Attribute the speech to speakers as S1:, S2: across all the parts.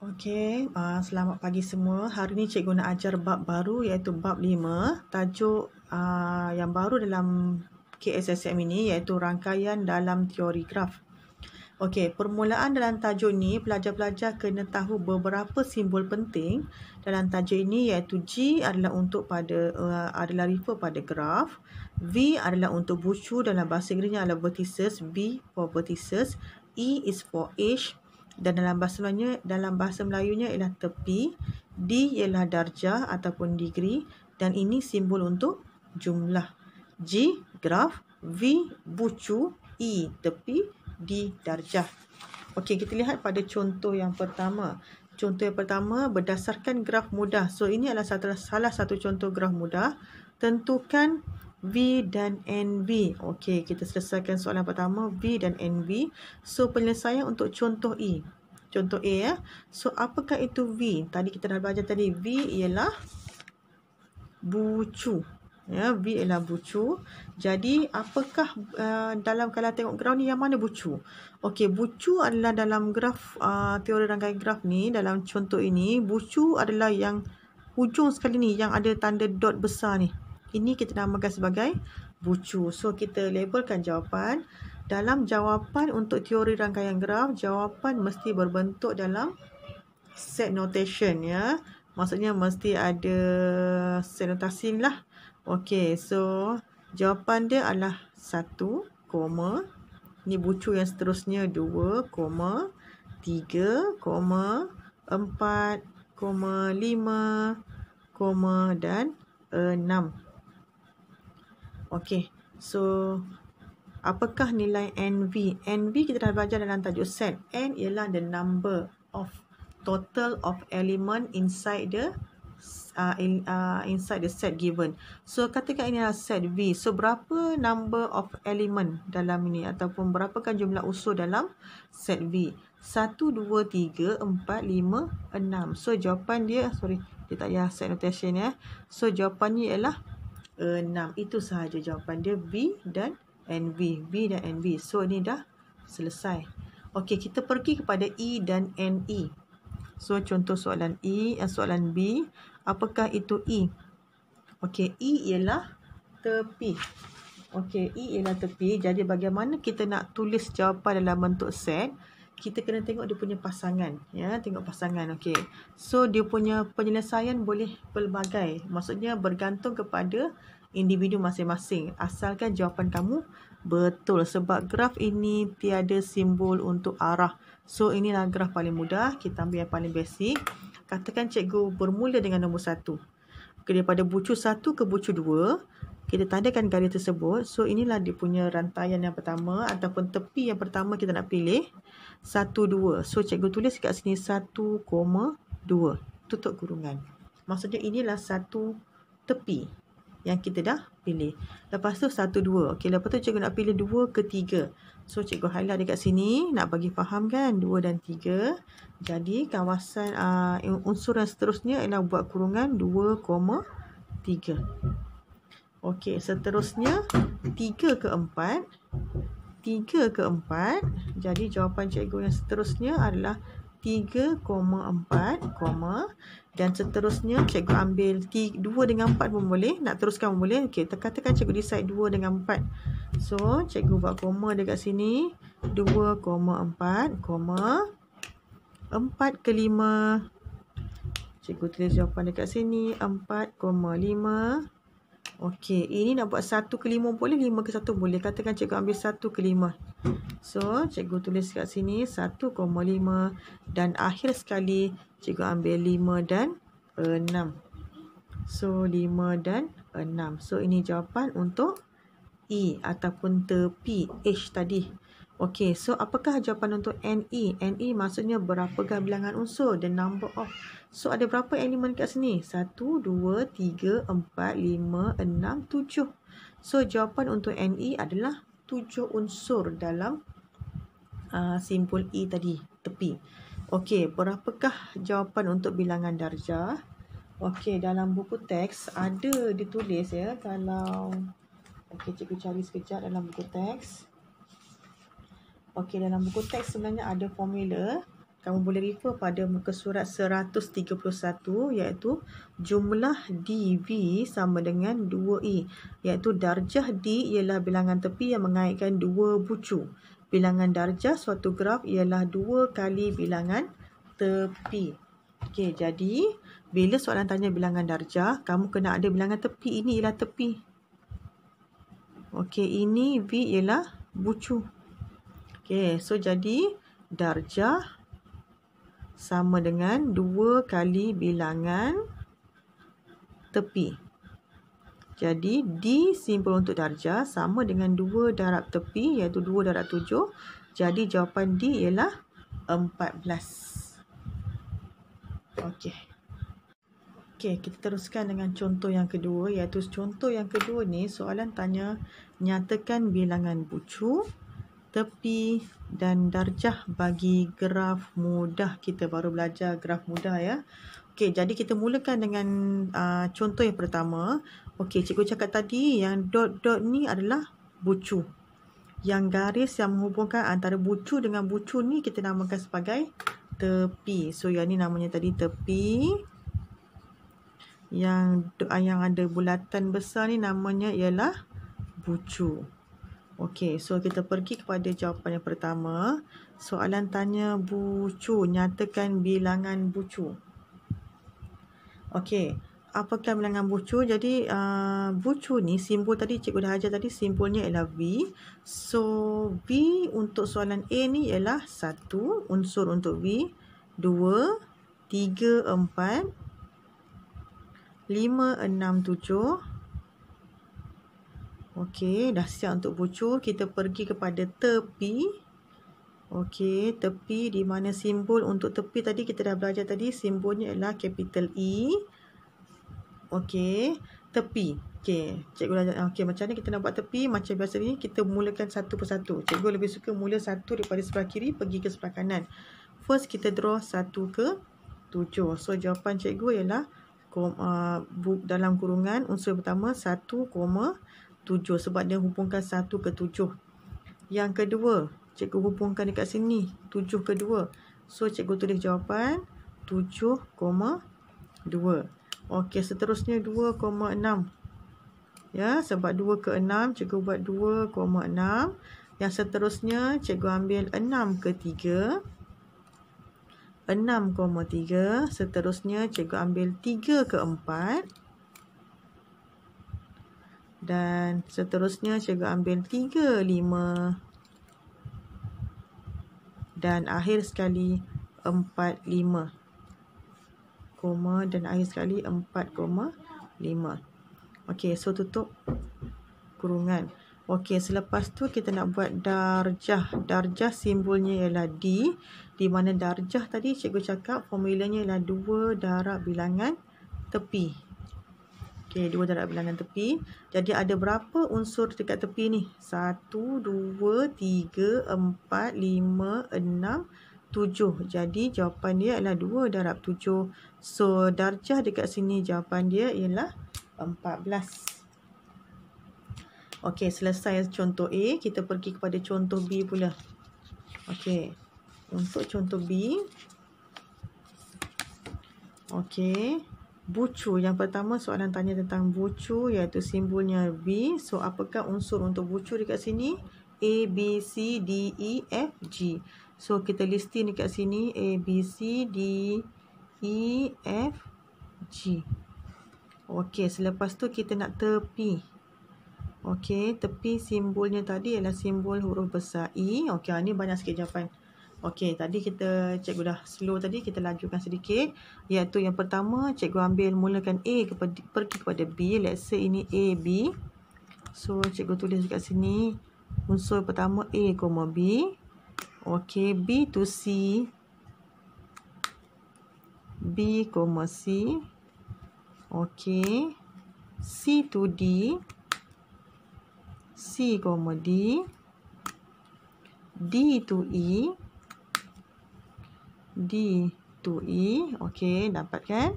S1: Okey, uh, selamat pagi semua. Hari ini cikgu nak ajar bab baru iaitu bab 5. Tajuk uh, yang baru dalam KSSM ini iaitu rangkaian dalam teori graf. Okey, permulaan dalam tajuk ini, pelajar-pelajar kena tahu beberapa simbol penting dalam tajuk ini iaitu G adalah untuk pada uh, adalah refer pada graf, V adalah untuk bucu dalam bahasa Inggerisnya adalah vertices, B for vertices, E is for age, dan dalam bahasanya dalam bahasa Melayunya ialah tepi di ialah darjah ataupun degree dan ini simbol untuk jumlah g graf v bucu i tepi di darjah okey kita lihat pada contoh yang pertama contoh yang pertama berdasarkan graf mudah so ini adalah salah satu contoh graf mudah tentukan V dan NB, Okey, kita selesaikan soalan pertama V dan NB. So penyelesaian untuk contoh E. Contoh A ya. Eh. So apakah itu V? Tadi kita dah belajar tadi V ialah bucu. Ya, V ialah bucu. Jadi apakah uh, dalam kalau tengok graf ni yang mana bucu? Okey, bucu adalah dalam graf uh, teori rangkaian graf ni dalam contoh ini, bucu adalah yang hujung sekali ni yang ada tanda dot besar ni. Ini kita namakan sebagai bucu. So kita labelkan jawapan. Dalam jawapan untuk teori rangkaian graf, jawapan mesti berbentuk dalam set notation ya. Maksudnya mesti ada set notasi lah. Okay, so jawapan dia adalah 1, koma. Ni bucu yang seterusnya 2, koma. 3, koma. 4, koma. 5, koma. Dan 6. Okay, so apakah nilai NV? NV kita dah belajar dalam tajuk set. N ialah the number of total of element inside the uh, in, uh, inside the set given. So katakan ini adalah set V. So berapa number of element dalam ini ataupun berapakah jumlah usul dalam set V? 1, 2, 3, 4, 5, 6. So jawapan dia, sorry, kita ya set notation ya. So jawapannya ialah enam. Itu sahaja jawapan dia B dan NV. B dan NV. So, ni dah selesai. Okey, kita pergi kepada E dan NE. So, contoh soalan E, eh, soalan B. Apakah itu E? Okey, E ialah tepi. Okey, E ialah tepi. Jadi, bagaimana kita nak tulis jawapan dalam bentuk set? Okey kita kena tengok dia punya pasangan ya tengok pasangan okey so dia punya penyelesaian boleh pelbagai maksudnya bergantung kepada individu masing-masing asalkan jawapan kamu betul sebab graf ini tiada simbol untuk arah so inilah graf paling mudah kita ambil yang paling basic katakan cikgu bermula dengan nombor 1 okay, daripada bucu 1 ke bucu 2 kita tandakan garis tersebut. So inilah dia punya rantaian yang pertama ataupun tepi yang pertama kita nak pilih. 1.2. So cikgu tulis kat sini 1.2 tutup kurungan. Maksudnya inilah satu tepi yang kita dah pilih. Lepas tu 1.2. okay. lepas tu cikgu nak pilih 2 ke 3. So cikgu highlight dekat sini nak bagi faham kan 2 dan 3. Jadi kawasan uh, unsur yang seterusnya ialah buat kurungan 2.3. Okey, seterusnya 3 ke 3 ke 4 jadi jawapan cikgu yang seterusnya adalah 3.4 koma dan seterusnya cikgu ambil 3, 2 dengan 4 pun boleh nak teruskan pun boleh okey katakan cikgu decide 2 dengan 4 so cikgu buat koma dekat sini 2.4 koma 4 ke 5 cikgu tulis jawapan dekat sini 4.5 koma Okey, ini nak buat satu ke lima boleh, lima ke satu boleh. Katakan cikgu ambil satu ke lima. So, cikgu tulis kat sini satu koma lima dan akhir sekali cikgu ambil lima dan enam. So, lima dan enam. So, ini jawapan untuk E ataupun tepi H tadi. Okey, so apakah jawapan untuk NE? NE maksudnya berapakah bilangan unsur? The number of. So ada berapa elemen kat sini? 1, 2, 3, 4, 5, 6, 7. So jawapan untuk NE adalah 7 unsur dalam uh, simpul E tadi, tepi. Okey, berapakah jawapan untuk bilangan darjah? Okey, dalam buku teks ada ditulis ya. Kalau, okey cikgu cari sekejap dalam buku teks. Okey. Okey, dalam buku teks sebenarnya ada formula. Kamu boleh refer pada muka surat 131 iaitu jumlah DV sama dengan 2E. Iaitu darjah D ialah bilangan tepi yang mengaitkan dua bucu. Bilangan darjah suatu graf ialah dua kali bilangan tepi. Okey, jadi bila soalan tanya bilangan darjah, kamu kena ada bilangan tepi. Ini ialah tepi. Okey, ini V ialah bucu. Okey, so jadi darjah sama dengan 2 kali bilangan tepi. Jadi D simpul untuk darjah sama dengan 2 darab tepi iaitu 2 darab 7. Jadi jawapan D ialah 14. Okey. Okey, kita teruskan dengan contoh yang kedua iaitu contoh yang kedua ni soalan tanya nyatakan bilangan bucu tepi dan darjah bagi graf mudah kita baru belajar graf mudah ya. Okey, jadi kita mulakan dengan uh, contoh yang pertama. Okey, cikgu cakap tadi yang dot-dot ni adalah bucu. Yang garis yang menghubungkan antara bucu dengan bucu ni kita namakan sebagai tepi. So yang ni namanya tadi tepi. Yang yang ada bulatan besar ni namanya ialah bucu. Okey, so kita pergi kepada jawapan yang pertama. Soalan tanya bucu, nyatakan bilangan bucu. Okey, apakah bilangan bucu? Jadi, uh, bucu ni simbol tadi, cikgu dah ajar tadi, simbolnya ialah V. So, V untuk soalan A ni ialah satu unsur untuk V. dua, tiga, empat, lima, enam, tujuh. Okey, dah siap untuk bucur. Kita pergi kepada tepi. Okey, tepi di mana simbol untuk tepi tadi kita dah belajar tadi. Simbolnya ialah capital E. Okey, tepi. Okey, cikgu dah Okey, macam mana kita nak buat tepi? Macam biasa ni, kita mulakan satu persatu. Cikgu lebih suka mula satu daripada sebelah kiri pergi ke sebelah kanan. First, kita draw satu ke tujuh. So, jawapan cikgu ialah uh, dalam kurungan unsur pertama satu koma tujuh sebab dia hubungkan satu ke tujuh. Yang kedua, cikgu hubungkan dekat sini. Tujuh ke dua. So, cikgu tulis jawapan tujuh koma dua. Okey, seterusnya dua koma enam. Ya, sebab dua ke enam, cikgu buat dua koma enam. Yang seterusnya, cikgu ambil enam ke tiga. 6.3 seterusnya cikgu ambil 3 ke dan seterusnya cikgu ambil 3 5 dan akhir sekali 4 5 koma dan akhir sekali 4 koma 5 okey so tutup kurungan okey selepas tu kita nak buat darjah darjah simbolnya ialah d di mana darjah tadi cikgu cakap formulanya ialah 2 darab bilangan tepi Okey, dua darab bilangan tepi. Jadi ada berapa unsur dekat tepi ni? Satu, dua, tiga, empat, lima, enam, tujuh. Jadi jawapan dia adalah dua darab tujuh. So darjah dekat sini jawapan dia ialah empat belas. Okey, selesai contoh A, kita pergi kepada contoh B pula. Okey. Untuk contoh B Okey. Bucu, yang pertama soalan tanya tentang bucu iaitu simbolnya B. So, apakah unsur untuk bucu dekat sini? A, B, C, D, E, F, G. So, kita listin dekat sini A, B, C, D, E, F, G. Okey, selepas tu kita nak tepi. Okey, tepi simbolnya tadi ialah simbol huruf besar E. Okey, ah, ni banyak sikit jawapan. Okey, tadi kita cikgu dah slow tadi kita lajukan sedikit iaitu yang pertama cikgu ambil mulakan A kepada pergi kepada B let's say ini A B. So cikgu tulis dekat sini unsur pertama A, B. Okey, B to C. B, C. Okey. C to D. C, D. D to E. D to E. Okey, dapat kan?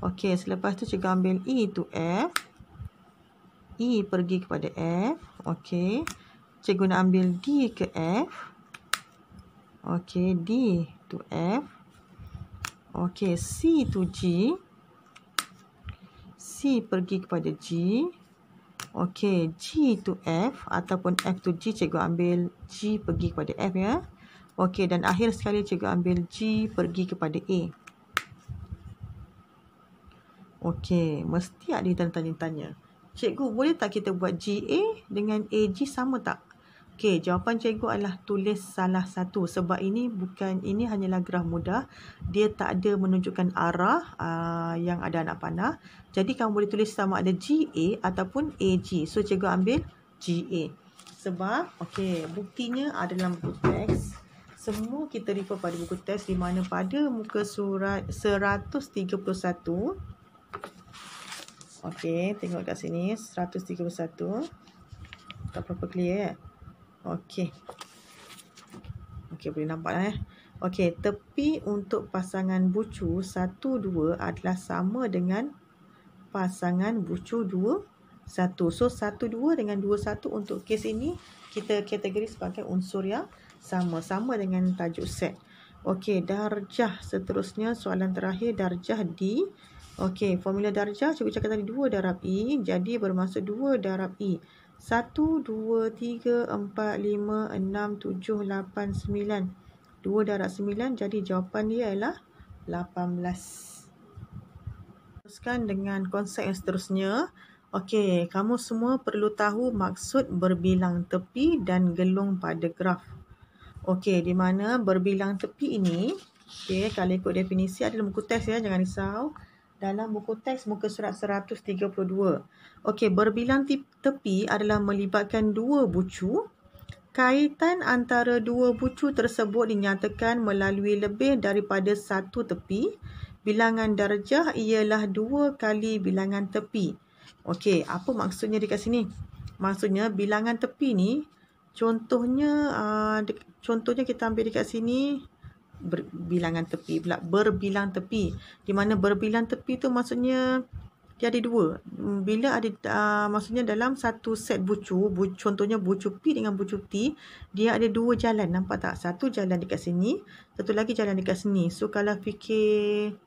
S1: Okey, selepas tu cikgu ambil E to F. E pergi kepada F. Okey. Cikgu nak ambil D ke F. Okey, D to F. Okey, C to G. C pergi kepada G. Okey, G to F ataupun F to G cikgu ambil G pergi kepada F ya. Yeah. Okey dan akhir sekali cikgu ambil G pergi kepada A. Okey, mesti ada yang tanya-tanya. Cikgu boleh tak kita buat G GA dengan G sama tak? Okey, jawapan cikgu adalah tulis salah satu sebab ini bukan ini hanyalah graf mudah. Dia tak ada menunjukkan arah uh, yang ada anak panah. Jadi kamu boleh tulis sama ada G GA ataupun G. So cikgu ambil G GA. Sebab okey, buktinya adalah buku teks semua kita refer pada buku test di mana pada muka surat 131 Okey, tengok kat sini 131 tak apa-apa clear ya Okey. Okey, boleh nampak lah eh. Okey, tepi untuk pasangan bucu 1, 2 adalah sama dengan pasangan bucu 2, 1. So, 1, 2 dengan 2, 1 untuk kes ini kita kategori sebagai unsur yang sama sama dengan tajuk set. Okey, darjah seterusnya soalan terakhir darjah di Okey, formula darjah cikgu cakap tadi 2 darab E, jadi bermaksud 2 darab E. 1, 2, 3, 4, 5, 6, 7, 8, 9. 2 darab 9, jadi jawapan dia ialah 18. Teruskan dengan konsep yang seterusnya. Okey, kamu semua perlu tahu maksud berbilang tepi dan gelung pada graf. Okey, di mana berbilang tepi ini, okey, kalau ikut definisi ada dalam buku teks ya, jangan risau. Dalam buku teks muka surat 132. Okey, berbilang tepi adalah melibatkan dua bucu. Kaitan antara dua bucu tersebut dinyatakan melalui lebih daripada satu tepi. Bilangan darjah ialah dua kali bilangan tepi. Okey, apa maksudnya dekat sini? Maksudnya bilangan tepi ni Contohnya uh, contohnya kita ambil dekat sini ber, bilangan tepi pula berbilang tepi. Di mana berbilang tepi tu maksudnya dia ada dua. Mm, bila ada uh, maksudnya dalam satu set bucu, bu, contohnya bucu P dengan bucu T, dia ada dua jalan nampak tak? Satu jalan dekat sini, satu lagi jalan dekat sini. So kalau fikir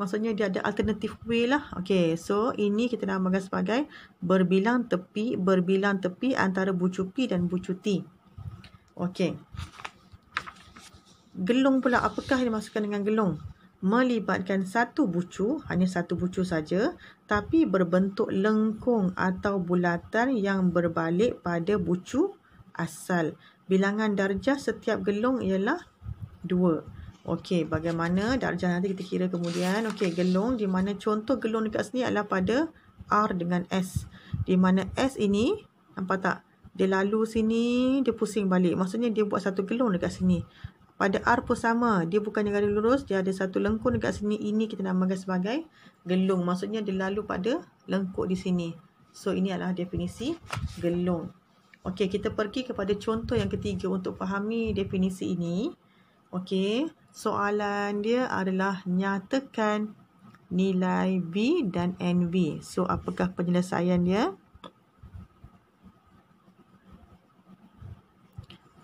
S1: Maksudnya dia ada alternatif way lah. Okay, so ini kita namakan sebagai berbilang tepi, berbilang tepi antara bucu P dan bucu T. Okay. Gelung pula, apakah yang dimasukkan dengan gelung? Melibatkan satu bucu, hanya satu bucu saja, tapi berbentuk lengkung atau bulatan yang berbalik pada bucu asal. Bilangan darjah setiap gelung ialah 2. Okey, bagaimana darjah nanti kita kira kemudian. Okey, gelung di mana contoh gelung dekat sini adalah pada R dengan S. Di mana S ini, nampak tak? Dia lalu sini, dia pusing balik. Maksudnya dia buat satu gelung dekat sini. Pada R pun sama. Dia bukan yang garis lurus, dia ada satu lengkung dekat sini. Ini kita namakan sebagai gelung. Maksudnya dia lalu pada lengkuk di sini. So, ini adalah definisi gelung. Okey, kita pergi kepada contoh yang ketiga untuk fahami definisi ini. Okey, soalan dia adalah nyatakan nilai V dan NV. So, apakah penyelesaian dia?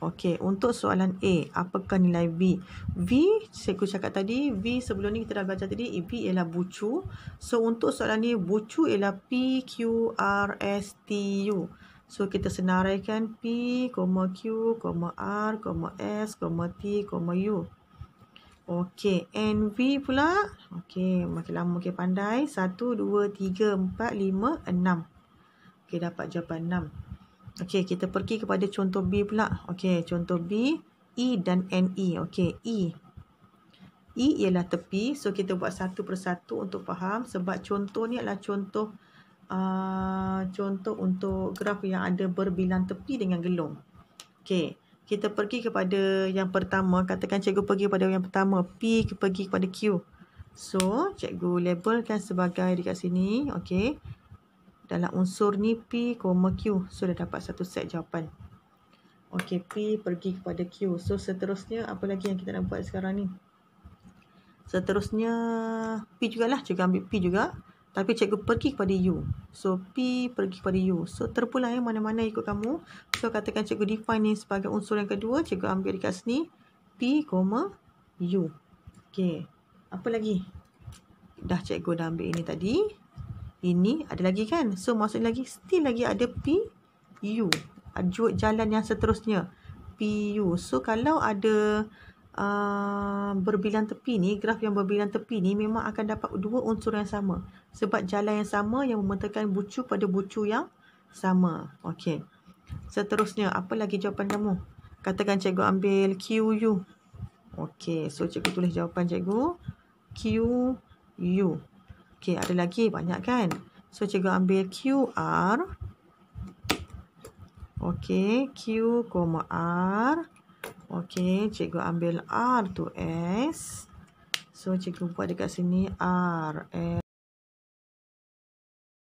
S1: Okey, untuk soalan A, apakah nilai V? V, saya cakap tadi, V sebelum ni kita dah baca tadi, V ialah bucu. So, untuk soalan ni, bucu ialah P, Q, R, S, T, U. So kita senaraikan P, Q, R, S, T, U. Okey, and V pula. Okey, makin lama makin pandai. 1, 2, 3, 4, 5, 6. Okey, dapat jawapan 6. Okey, kita pergi kepada contoh B pula. Okey, contoh B, E dan NE. Okey, E. E ialah tepi. So, kita buat satu persatu untuk faham. Sebab contoh ni adalah contoh... Uh, contoh untuk graf yang ada berbilang tepi dengan gelung. Okey, kita pergi kepada yang pertama. Katakan cikgu pergi kepada yang pertama. P pergi kepada Q. So, cikgu labelkan sebagai dekat sini. Okey. Dalam unsur ni P, Q. So, dah dapat satu set jawapan. Okey, P pergi kepada Q. So, seterusnya apa lagi yang kita nak buat sekarang ni? Seterusnya P jugalah. Cikgu ambil P juga. Tapi cikgu pergi kepada you. So, P pergi kepada you. So, terpulang ya mana-mana ikut kamu. So, katakan cikgu define ni sebagai unsur yang kedua. Cikgu ambil dekat sini. P, U. Okay. Apa lagi? Dah cikgu dah ambil ini tadi. Ini ada lagi kan? So, maksud lagi. Still lagi ada P, U. Jalan yang seterusnya. P, U. So, kalau ada uh, berbilang tepi ni, graf yang berbilang tepi ni memang akan dapat dua unsur yang sama. Sebab jalan yang sama yang membentangkan bucu pada bucu yang sama. Okey. Seterusnya, apa lagi jawapan kamu? Katakan cikgu ambil Q U. Okey, so cikgu tulis jawapan cikgu. U. Okey, ada lagi banyak kan? So cikgu ambil Q, R. Okey. Q, R. Okey, cikgu ambil R tu S. So, cikgu buat dekat sini R, S.